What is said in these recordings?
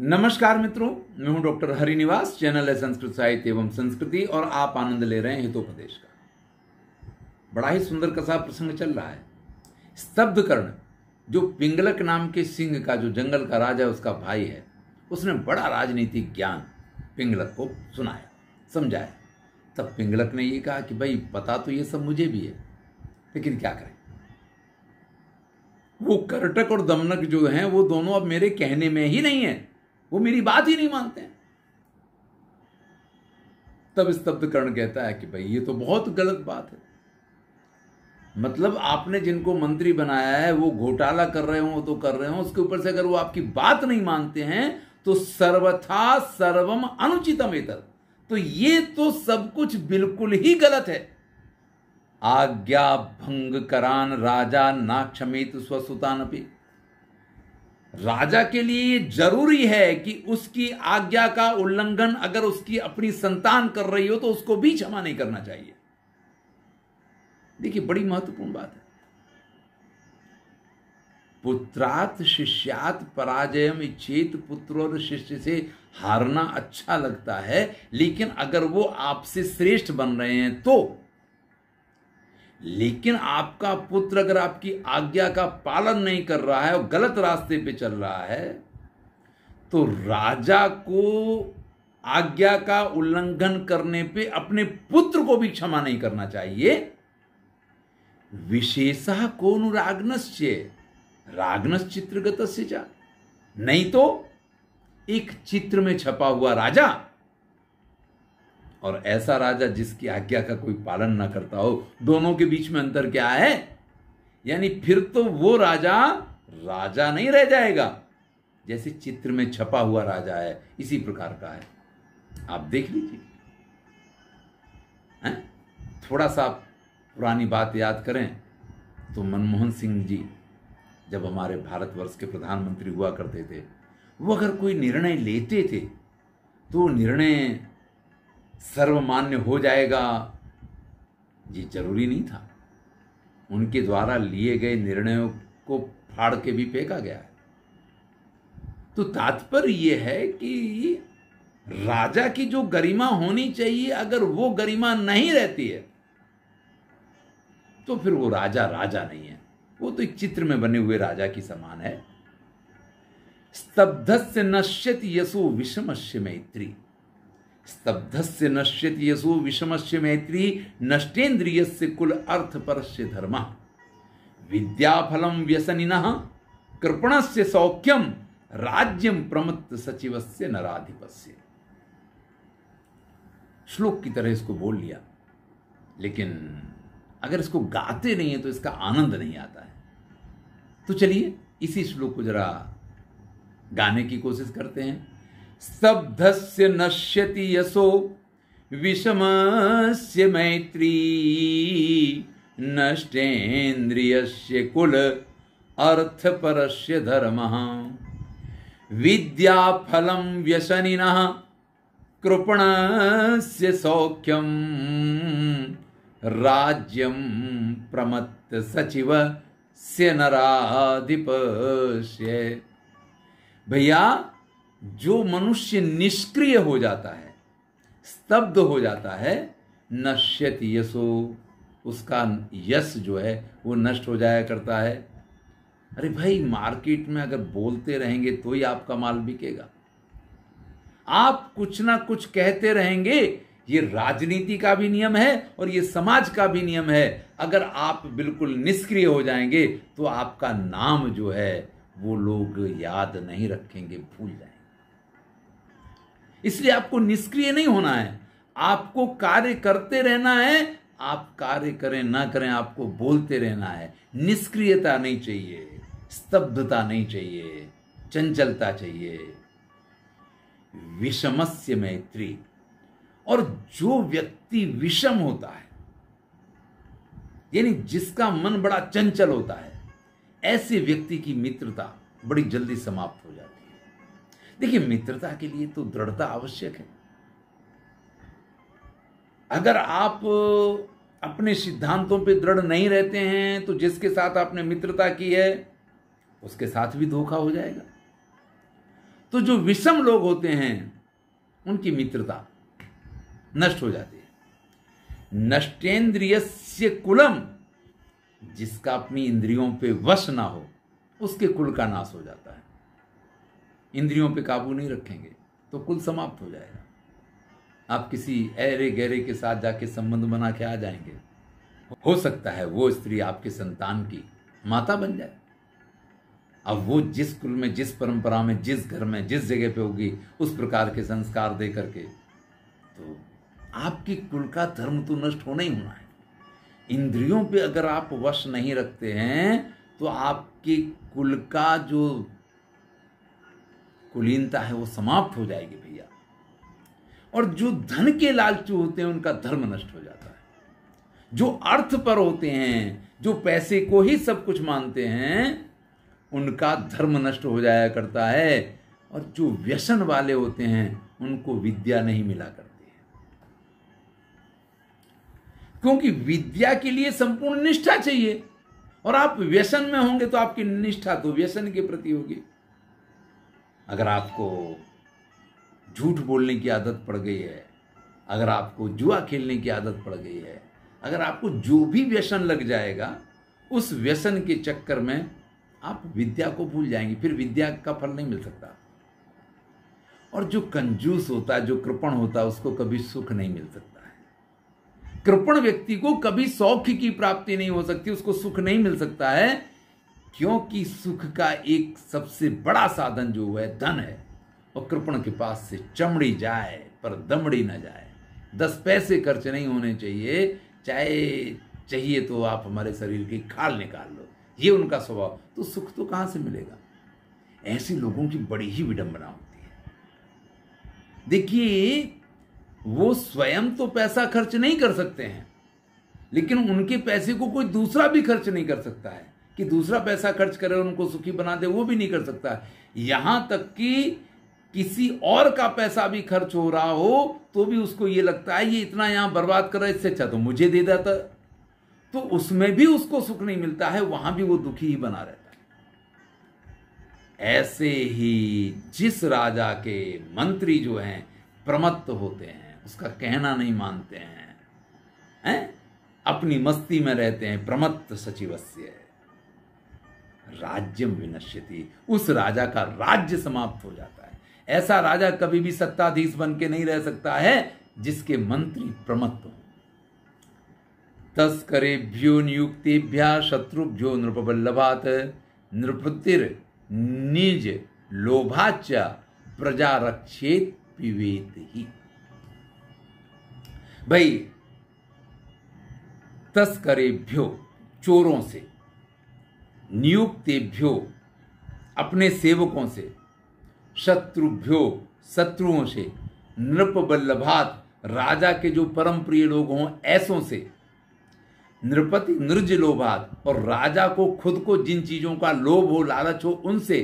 नमस्कार मित्रों मैं हूं डॉक्टर हरिनिवास चैनल है संस्कृत साहित्य एवं संस्कृति और आप आनंद ले रहे हैं हितोपदेश का बड़ा ही सुंदर कसा प्रसंग चल रहा है स्तब्ध कर्ण जो पिंगलक नाम के सिंह का जो जंगल का राजा है उसका भाई है उसने बड़ा राजनीतिक ज्ञान पिंगलक को सुनाया समझाया तब पिंगलक ने ये कहा कि भाई पता तो ये सब मुझे भी है लेकिन क्या करें वो कर्टक और दमनक जो हैं वो दोनों अब मेरे कहने में ही नहीं है वो मेरी बात ही नहीं मानते हैं तब स्तब्ध कर्ण कहता है कि भाई ये तो बहुत गलत बात है मतलब आपने जिनको मंत्री बनाया है वो घोटाला कर रहे हो तो कर रहे हो उसके ऊपर से अगर वो आपकी बात नहीं मानते हैं तो सर्वथा सर्वम अनुचितम इतर तो ये तो सब कुछ बिल्कुल ही गलत है आज्ञा भंग करान राजा ना क्षमित स्वसुतान अपी राजा के लिए जरूरी है कि उसकी आज्ञा का उल्लंघन अगर उसकी अपनी संतान कर रही हो तो उसको भी क्षमा नहीं करना चाहिए देखिए बड़ी महत्वपूर्ण बात है पुत्रात शिष्यात पराजयम इच्छेत पुत्र और शिष्य से हारना अच्छा लगता है लेकिन अगर वो आपसे श्रेष्ठ बन रहे हैं तो लेकिन आपका पुत्र अगर आपकी आज्ञा का पालन नहीं कर रहा है और गलत रास्ते पे चल रहा है तो राजा को आज्ञा का उल्लंघन करने पे अपने पुत्र को भी क्षमा नहीं करना चाहिए विशेषा को रागनश्य रागनस चित्रगत से जा नहीं तो एक चित्र में छपा हुआ राजा और ऐसा राजा जिसकी आज्ञा का कोई पालन ना करता हो दोनों के बीच में अंतर क्या है यानी फिर तो वो राजा राजा नहीं रह जाएगा जैसे चित्र में छपा हुआ राजा है इसी प्रकार का है आप देख लीजिए थोड़ा सा पुरानी बात याद करें तो मनमोहन सिंह जी जब हमारे भारतवर्ष के प्रधानमंत्री हुआ करते थे वो अगर कोई निर्णय लेते थे तो निर्णय सर्वमान्य हो जाएगा ये जरूरी नहीं था उनके द्वारा लिए गए निर्णयों को फाड़ के भी फेंका गया है तो तात्पर्य यह है कि राजा की जो गरिमा होनी चाहिए अगर वो गरिमा नहीं रहती है तो फिर वो राजा राजा नहीं है वो तो एक चित्र में बने हुए राजा की समान है स्तब्धस्य नश्यत यसु विषमस्य मैत्री स्तब्ध से नश्यत यसु विषम से मैत्री नष्टेन्द्रिय कुल अर्थ पर धर्म विद्याफलम व्यसनिन कृपण से सौख्यम राज्यम प्रमत्त सचिव से नराधिपस्य श्लोक की तरह इसको बोल लिया लेकिन अगर इसको गाते नहीं है तो इसका आनंद नहीं आता है तो चलिए इसी श्लोक को जरा गाने की कोशिश करते हैं स्तब्धस्य नश्यति यशो विषमस्य मैत्री नष्टेन्द्रियस्य कुल अर्थपरस्य धर्मः विद्याफलं व्यसनिनः कृपणस्य सौख्यं राज्यं प्रमत्त से नराधिपस्य भैया जो मनुष्य निष्क्रिय हो जाता है स्तब्ध हो जाता है नश्यत यशो उसका यश जो है वो नष्ट हो जाया करता है अरे भाई मार्केट में अगर बोलते रहेंगे तो ही आपका माल बिकेगा आप कुछ ना कुछ कहते रहेंगे ये राजनीति का भी नियम है और ये समाज का भी नियम है अगर आप बिल्कुल निष्क्रिय हो जाएंगे तो आपका नाम जो है वो लोग याद नहीं रखेंगे भूल जाएंगे इसलिए आपको निष्क्रिय नहीं होना है आपको कार्य करते रहना है आप कार्य करें ना करें आपको बोलते रहना है निष्क्रियता नहीं चाहिए स्तब्धता नहीं चाहिए चंचलता चाहिए विषमस्य मैत्री और जो व्यक्ति विषम होता है यानी जिसका मन बड़ा चंचल होता है ऐसे व्यक्ति की मित्रता बड़ी जल्दी समाप्त हो जाती है देखिए मित्रता के लिए तो दृढ़ता आवश्यक है अगर आप अपने सिद्धांतों पे दृढ़ नहीं रहते हैं तो जिसके साथ आपने मित्रता की है उसके साथ भी धोखा हो जाएगा तो जो विषम लोग होते हैं उनकी मित्रता नष्ट हो जाती है नष्टेंद्रिय कुलम जिसका अपनी इंद्रियों पे वश ना हो उसके कुल का नाश हो जाता है इंद्रियों पे काबू नहीं रखेंगे तो कुल समाप्त हो जाएगा आप किसी ऐरे गहरे के साथ जाके संबंध बना के आ जाएंगे हो सकता है वो स्त्री आपके संतान की माता बन जाए अब वो जिस कुल में जिस परंपरा में जिस घर में जिस जगह पे होगी उस प्रकार के संस्कार दे करके तो आपकी कुल का धर्म तो नष्ट होना ही होना है इंद्रियों पे अगर आप वश नहीं रखते हैं तो आपके कुल का जो कुलीनता है वो समाप्त हो जाएगी भैया और जो धन के लालची होते हैं उनका धर्म नष्ट हो जाता है जो अर्थ पर होते हैं जो पैसे को ही सब कुछ मानते हैं उनका धर्म नष्ट हो जाया करता है और जो व्यसन वाले होते हैं उनको विद्या नहीं मिला करती है क्योंकि विद्या के लिए संपूर्ण निष्ठा चाहिए और आप व्यसन में होंगे तो आपकी निष्ठा तो व्यसन के प्रति होगी अगर आपको झूठ बोलने की आदत पड़ गई है अगर आपको जुआ खेलने की आदत पड़ गई है अगर आपको जो भी व्यसन लग जाएगा उस व्यसन के चक्कर में आप विद्या को भूल जाएंगे फिर विद्या का फल नहीं मिल सकता और जो कंजूस होता है जो कृपण होता है उसको कभी सुख नहीं मिल सकता है कृपण व्यक्ति को कभी सौख्य की प्राप्ति नहीं हो सकती उसको सुख नहीं मिल सकता है क्योंकि सुख का एक सबसे बड़ा साधन जो है धन है और कृपण के पास से चमड़ी जाए पर दमड़ी ना जाए दस पैसे खर्च नहीं होने चाहिए चाहे चाहिए तो आप हमारे शरीर की खाल निकाल लो ये उनका स्वभाव तो सुख तो कहां से मिलेगा ऐसे लोगों की बड़ी ही विडंबना होती है देखिए वो स्वयं तो पैसा खर्च नहीं कर सकते हैं लेकिन उनके पैसे को कोई दूसरा भी खर्च नहीं कर सकता है कि दूसरा पैसा खर्च करे उनको सुखी बना दे वो भी नहीं कर सकता यहां तक कि किसी और का पैसा भी खर्च हो रहा हो तो भी उसको ये लगता है ये इतना यहां बर्बाद कर रहा है इससे अच्छा तो मुझे दे देता तो उसमें भी उसको सुख नहीं मिलता है वहां भी वो दुखी ही बना रहता है ऐसे ही जिस राजा के मंत्री जो हैं प्रमत्त होते हैं उसका कहना नहीं मानते हैं है? अपनी मस्ती में रहते हैं प्रमत्त सचिवस्य है राज्यम विनश्यति उस राजा का राज्य समाप्त हो जाता है ऐसा राजा कभी भी सत्ताधीश बन के नहीं रह सकता है जिसके मंत्री प्रमत्त हों तस्करेभ्यो नियुक्तिभ्या शत्रुभ्यो नृपल्लभात नृपतिर निज लोभाच प्रजा रक्षेत पिवेत ही भाई तस्करेभ्यो चोरों से नियुक्तेभ्यो अपने सेवकों से शत्रुभ्यो शत्रुओं से नृपबल्लभात राजा के जो परम प्रिय लोग हों ऐसों से नृपति नृज लोभात और राजा को खुद को जिन चीजों का लोभ हो लालच हो उनसे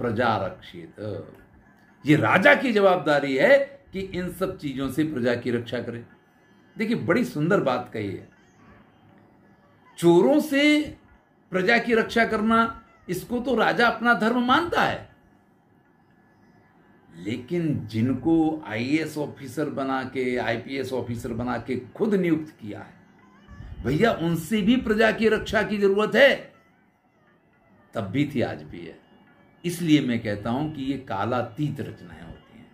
प्रजा रक्षित ये राजा की जवाबदारी है कि इन सब चीजों से प्रजा की रक्षा करे देखिए बड़ी सुंदर बात कही है चोरों से प्रजा की रक्षा करना इसको तो राजा अपना धर्म मानता है लेकिन जिनको आईएएस ऑफिसर बना के आईपीएस ऑफिसर बना के खुद नियुक्त किया है भैया उनसे भी प्रजा की रक्षा की जरूरत है तब भी थी आज भी है इसलिए मैं कहता हूं कि ये कालातीत रचनाएं होती हैं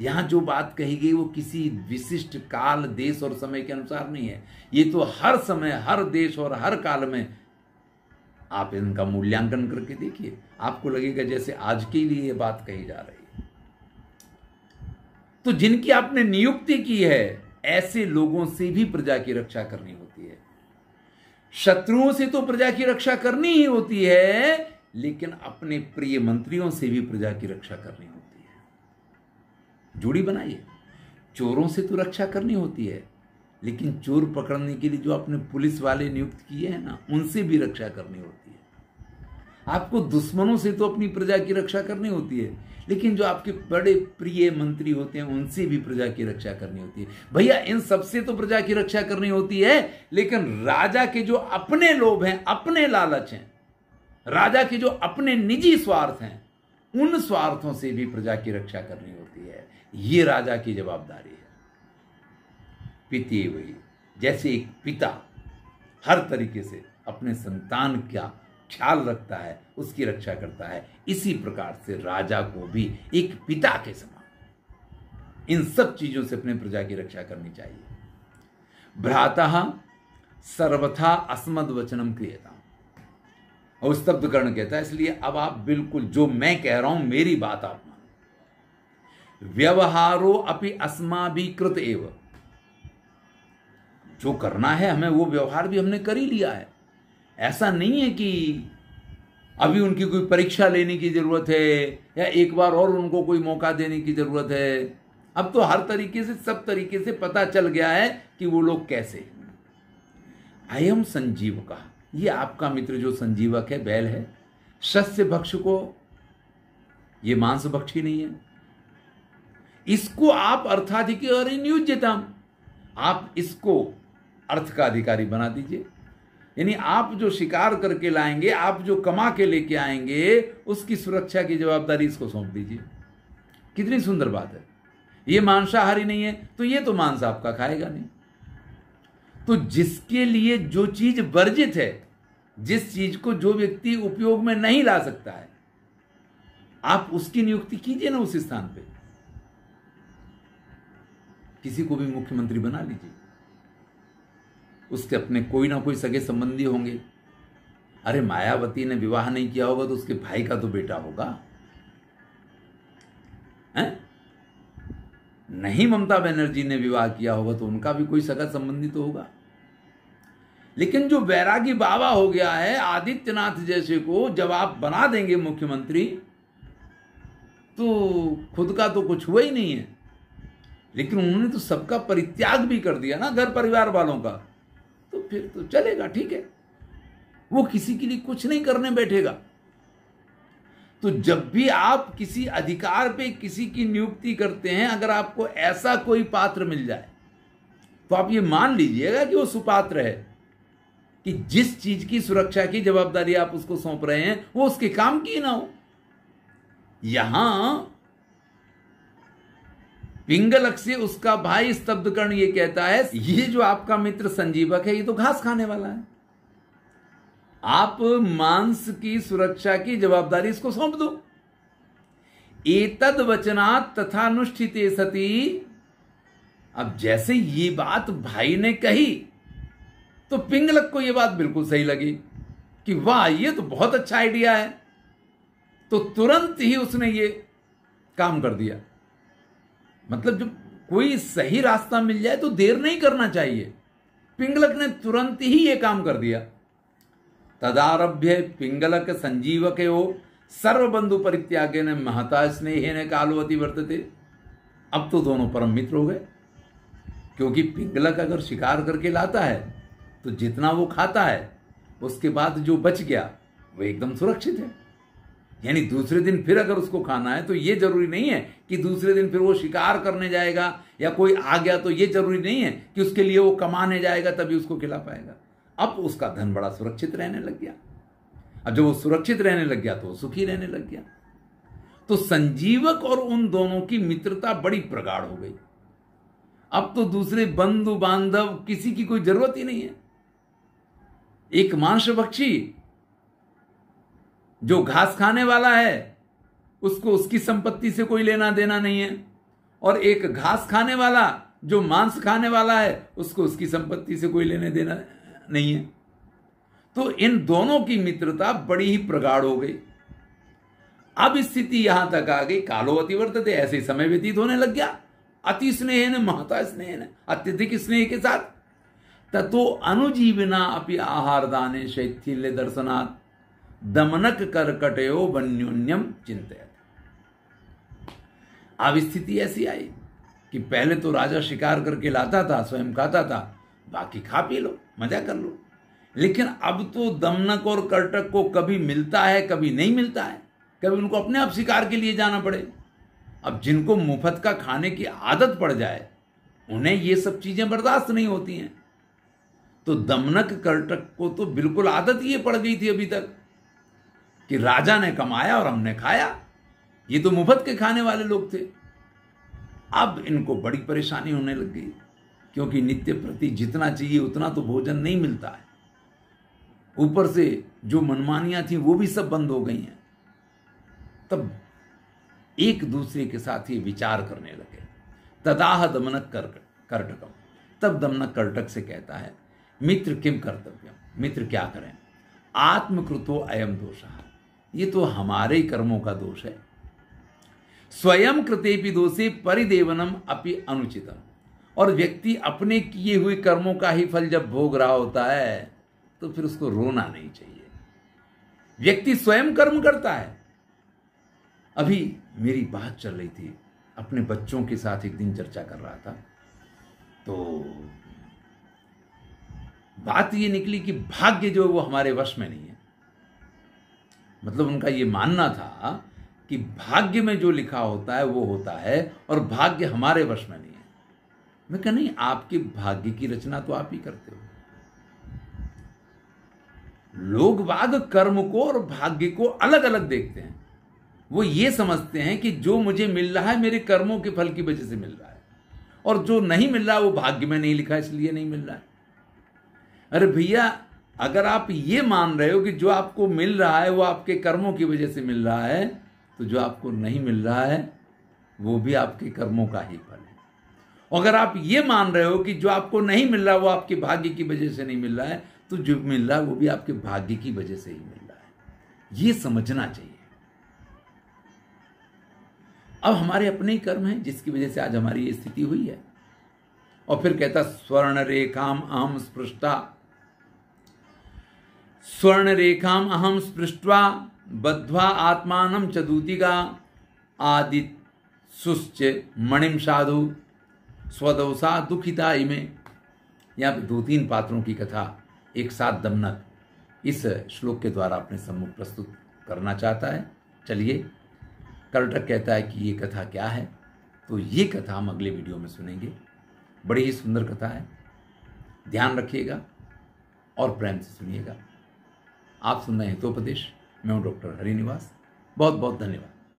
यहां जो बात कही गई वो किसी विशिष्ट काल देश और समय के अनुसार नहीं है ये तो हर समय हर देश और हर काल में आप इनका मूल्यांकन करके देखिए आपको लगेगा जैसे आज के लिए ये बात कही जा रही तो जिनकी आपने नियुक्ति की है ऐसे लोगों से भी प्रजा की रक्षा करनी होती है शत्रुओं से तो प्रजा की रक्षा करनी ही होती है लेकिन अपने प्रिय मंत्रियों से भी प्रजा की रक्षा करनी होती है जोड़ी बनाइए चोरों से तो रक्षा करनी होती है लेकिन चोर पकड़ने के लिए जो आपने पुलिस वाले नियुक्त किए हैं ना उनसे भी रक्षा करनी होती है आपको दुश्मनों से तो अपनी प्रजा की रक्षा करनी होती है लेकिन जो आपके बड़े प्रिय मंत्री होते हैं उनसे भी प्रजा की रक्षा करनी होती है भैया इन सबसे तो प्रजा की रक्षा करनी होती है लेकिन राजा के जो अपने लोभ हैं अपने लालच हैं राजा के जो अपने निजी स्वार्थ हैं उन स्वार्थों से भी प्रजा की रक्षा करनी होती है ये राजा की जवाबदारी है पिते वही जैसे एक पिता हर तरीके से अपने संतान का ख्याल रखता है उसकी रक्षा करता है इसी प्रकार से राजा को भी एक पिता के समान इन सब चीजों से अपने प्रजा की रक्षा करनी चाहिए भ्राता सर्वथा अस्मद वचनम क्रियता और स्तब्ध कर्ण कहता है इसलिए अब आप बिल्कुल जो मैं कह रहा हूं मेरी बात आप मानो व्यवहारो अपनी अस्मा भी कृत एवं जो करना है हमें वो व्यवहार भी हमने कर ही लिया है ऐसा नहीं है कि अभी उनकी कोई परीक्षा लेने की ज़रूरत है या एक बार और उनको कोई मौका देने की ज़रूरत है अब तो हर तरीके से सब तरीके से पता चल गया है कि वो लोग कैसे अयम संजीव का ये आपका मित्र जो संजीवक है बैल है शस्य भक्ष को ये मांस भक्षी नहीं है इसको आप अर्थाधिक और नियोज्यता आप इसको अर्थ का अधिकारी बना दीजिए यानी आप जो शिकार करके लाएंगे आप जो कमा के लेके आएंगे उसकी सुरक्षा की जवाबदारी इसको सौंप दीजिए कितनी सुंदर बात है ये मांसाहारी नहीं है तो ये तो मांस आपका खाएगा नहीं तो जिसके लिए जो चीज वर्जित है जिस चीज को जो व्यक्ति उपयोग में नहीं ला सकता है आप उसकी नियुक्ति कीजिए ना उस स्थान पे किसी को भी मुख्यमंत्री बना लीजिए उसके अपने कोई ना कोई सगे संबंधी होंगे अरे मायावती ने विवाह नहीं किया होगा तो उसके भाई का तो बेटा होगा है? नहीं ममता बनर्जी ने विवाह किया होगा तो उनका भी कोई सगा संबंधी तो होगा लेकिन जो बैरागी बाबा हो गया है आदित्यनाथ जैसे को जब आप बना देंगे मुख्यमंत्री तो खुद का तो कुछ हुआ ही नहीं है लेकिन उन्होंने तो सबका परित्याग भी कर दिया ना घर परिवार वालों का तो फिर तो चलेगा ठीक है वो किसी के लिए कुछ नहीं करने बैठेगा तो जब भी आप किसी अधिकार पे किसी की नियुक्ति करते हैं अगर आपको ऐसा कोई पात्र मिल जाए तो आप ये मान लीजिएगा कि वो सुपात्र है कि जिस चीज की सुरक्षा की जवाबदारी आप उसको सौंप रहे हैं वो उसके काम की ना हो यहां पिंगलक से उसका भाई कर्ण ये कहता है ये जो आपका मित्र संजीवक है ये तो घास खाने वाला है आप मांस की सुरक्षा की जवाबदारी इसको सौंप दो एतद वचना तथा अनुष्ठित सती अब जैसे ये बात भाई ने कही तो पिंगलक को यह बात बिल्कुल सही लगी कि वाह ये तो बहुत अच्छा आइडिया है तो तुरंत ही उसने ये काम कर दिया मतलब जब कोई सही रास्ता मिल जाए तो देर नहीं करना चाहिए पिंगलक ने तुरंत ही ये काम कर दिया तदारभ्य पिंगलक संजीवक हो सर्वबंधु परित्यागे ने महता स्नेह ने कालवती वर्तते अब तो दोनों परम मित्र हो गए क्योंकि पिंगलक अगर शिकार करके लाता है तो जितना वो खाता है उसके बाद जो बच गया वो एकदम सुरक्षित है यानी दूसरे दिन फिर अगर उसको खाना है तो ये जरूरी नहीं है कि दूसरे दिन फिर वो शिकार करने जाएगा या कोई आ गया तो ये जरूरी नहीं है कि उसके लिए वो कमाने जाएगा तभी उसको खिला पाएगा अब उसका धन बड़ा सुरक्षित रहने लग गया अब जब वो सुरक्षित रहने लग गया तो सुखी रहने लग गया तो संजीवक और उन दोनों की मित्रता बड़ी प्रगाढ़ हो गई अब तो दूसरे बंधु बांधव किसी की कोई जरूरत ही नहीं है एक मांस भक्षी जो घास खाने वाला है उसको उसकी संपत्ति से कोई लेना देना नहीं है और एक घास खाने वाला जो मांस खाने वाला है उसको उसकी संपत्ति से कोई लेने देना नहीं है तो इन दोनों की मित्रता बड़ी ही प्रगाढ़ हो गई अब स्थिति यहां तक आ गई कालो अतिवर्त थे ऐसे समय व्यतीत होने लग गया अति स्नेह ने महता स्नेह ने अत्यधिक स्नेह के साथ ततो अनुजीवना अपनी आहार दाने शैथिल्य दर्शनार्थ दमनक करकटयो वन्योन्यम चिंतित अब स्थिति ऐसी आई कि पहले तो राजा शिकार करके लाता था स्वयं खाता था बाकी खा पी लो मजा कर लो लेकिन अब तो दमनक और कर्टक को कभी मिलता है कभी नहीं मिलता है कभी उनको अपने आप शिकार के लिए जाना पड़े अब जिनको मुफ्त का खाने की आदत पड़ जाए उन्हें ये सब चीजें बर्दाश्त नहीं होती हैं तो दमनक कर्टक को तो बिल्कुल आदत ये पड़ गई थी अभी तक कि राजा ने कमाया और हमने खाया ये तो मुफ्त के खाने वाले लोग थे अब इनको बड़ी परेशानी होने लग गई क्योंकि नित्य प्रति जितना चाहिए उतना तो भोजन नहीं मिलता है ऊपर से जो मनमानियां थी वो भी सब बंद हो गई हैं तब एक दूसरे के साथ ये विचार करने लगे तदाह दमनक कर्टकम तब दमनक कर्टक से कहता है मित्र किम कर्तव्य मित्र क्या करें आत्मकृतो अयम दोषा ये तो हमारे कर्मों का दोष है स्वयं कृतेपि दोषे परिदेवनम अपि अनुचितम और व्यक्ति अपने किए हुए कर्मों का ही फल जब भोग रहा होता है तो फिर उसको रोना नहीं चाहिए व्यक्ति स्वयं कर्म करता है अभी मेरी बात चल रही थी अपने बच्चों के साथ एक दिन चर्चा कर रहा था तो बात ये निकली कि भाग्य जो है वो हमारे वश में नहीं है मतलब उनका ये मानना था कि भाग्य में जो लिखा होता है वो होता है और भाग्य हमारे वश में नहीं है मैं कह नहीं आपके भाग्य की रचना तो आप ही करते हो लोग बाग कर्म को और भाग्य को अलग अलग देखते हैं वो ये समझते हैं कि जो मुझे मिल रहा है मेरे कर्मों के फल की वजह से मिल रहा है और जो नहीं मिल रहा वो भाग्य में नहीं लिखा इसलिए नहीं मिल रहा है अरे भैया अगर आप ये मान रहे हो कि जो आपको मिल रहा है वो आपके कर्मों की वजह से मिल रहा है तो जो आपको नहीं मिल रहा है वो भी आपके कर्मों का ही फल है अगर आप ये मान रहे हो कि जो आपको नहीं मिल रहा वो आपके भाग्य की वजह से नहीं मिल रहा है तो जो मिल रहा है वो भी आपके भाग्य की वजह से ही मिल रहा है ये समझना चाहिए अब हमारे अपने ही कर्म हैं जिसकी वजह से आज हमारी ये स्थिति हुई है और फिर कहता स्वर्ण रेखाम आम स्पृष्टा स्वर्णरेखाम् अहम स्पृष्ट्वा बद्ध्वा आत्मान च आदित आदित्सुश्च मणिम साधु स्वदोषा दुखिता इमे यहाँ पे दो तीन पात्रों की कथा एक साथ दमनक इस श्लोक के द्वारा अपने सम्मुख प्रस्तुत करना चाहता है चलिए कर्टक कहता है कि ये कथा क्या है तो ये कथा हम अगले वीडियो में सुनेंगे बड़ी ही सुंदर कथा है ध्यान रखिएगा और प्रेम से सुनिएगा आप सुन रहे हैं हितोपदेश मैं हूं डॉक्टर हरिनिवास बहुत बहुत धन्यवाद